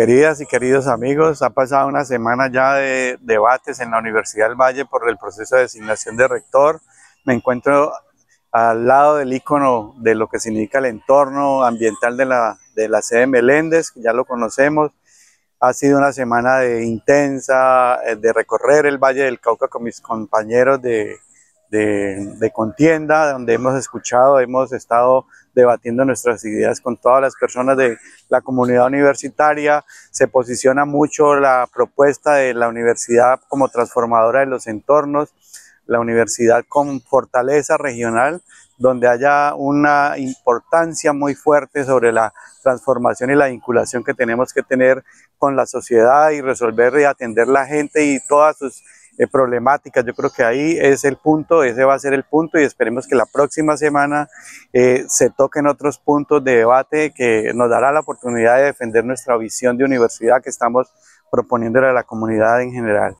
Queridas y queridos amigos, ha pasado una semana ya de debates en la Universidad del Valle por el proceso de designación de rector. Me encuentro al lado del icono de lo que significa el entorno ambiental de la, de la sede Meléndez, que ya lo conocemos. Ha sido una semana de intensa, eh, de recorrer el Valle del Cauca con mis compañeros de, de, contienda, donde hemos escuchado, hemos estado debatiendo nuestras ideas con todas las personas de la comunidad universitaria. Se posiciona mucho la propuesta de la universidad como transformadora de los entornos, la universidad con fortaleza regional, donde haya una importancia muy fuerte sobre la transformación y la vinculación que tenemos que tener con la sociedad y resolver y atender la gente y todas sus eh, problemáticas. Yo creo que ahí es el punto, ese va a ser el punto y esperemos que la próxima semana eh, se toquen otros puntos de debate que nos dará la oportunidad de defender nuestra visión de universidad que estamos proponiéndole a la comunidad en general.